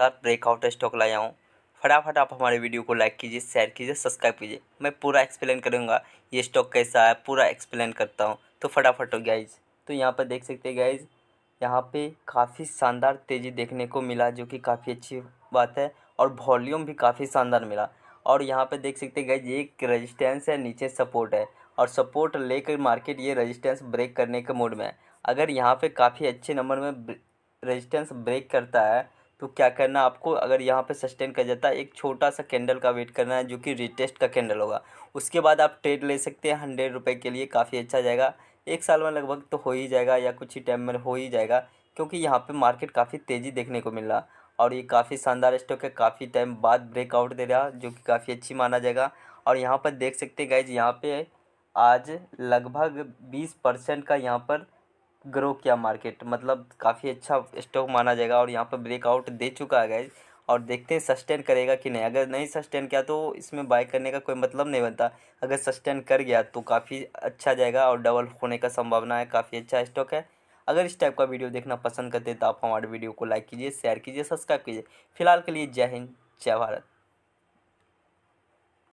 शानदार breakout stock लाया हूँ फटाफट आप हमारे वीडियो को लाइक कीजिए शेयर कीजिए सब्सक्राइब कीजिए मैं पूरा एक्सप्लेन करूँगा ये स्टॉक कैसा है पूरा एक्सप्लेन करता हूँ तो फटाफट हो गाइज तो यहाँ पर देख सकते गाइज यहाँ पे काफ़ी शानदार तेज़ी देखने को मिला जो कि काफ़ी अच्छी बात है और वॉल्यूम भी काफ़ी शानदार मिला और यहाँ पे देख सकते गए ये एक रेजिस्टेंस है नीचे सपोर्ट है और सपोर्ट लेकर मार्केट ये रेजिस्टेंस ब्रेक करने के मोड में है अगर यहाँ पे काफ़ी अच्छे नंबर में रेजिस्टेंस ब्रेक करता है तो क्या करना आपको अगर यहाँ पे सस्टेन कर जाता है एक छोटा सा कैंडल का वेट करना है जो कि रिटेस्ट का कैंडल होगा उसके बाद आप ट्रेड ले सकते हैं हंड्रेड रुपये के लिए काफ़ी अच्छा जाएगा एक साल में लगभग तो हो ही जाएगा या कुछ ही टाइम में हो ही जाएगा क्योंकि यहाँ पर मार्केट काफ़ी तेज़ी देखने को मिल रहा और ये काफ़ी शानदार स्टॉक है काफ़ी टाइम बाद ब्रेकआउट दे रहा जो कि काफ़ी अच्छी माना जाएगा और यहाँ पर देख सकते हैं गाइज यहाँ पर आज लगभग बीस परसेंट का यहाँ पर ग्रो किया मार्केट मतलब काफ़ी अच्छा स्टॉक माना जाएगा और यहाँ पर ब्रेकआउट दे चुका है गाइज और देखते हैं सस्टेन करेगा कि नहीं अगर नहीं सस्टेन किया तो इसमें बाय करने का कोई मतलब नहीं बनता अगर सस्टेन कर गया तो काफ़ी अच्छा जाएगा और डबल होने का संभावना है काफ़ी अच्छा स्टॉक है अगर इस टाइप का वीडियो देखना पसंद करते हैं तो आप हमारे वीडियो को लाइक कीजिए शेयर कीजिए सब्सक्राइब कीजिए फिलहाल के लिए जय हिंद जय भारत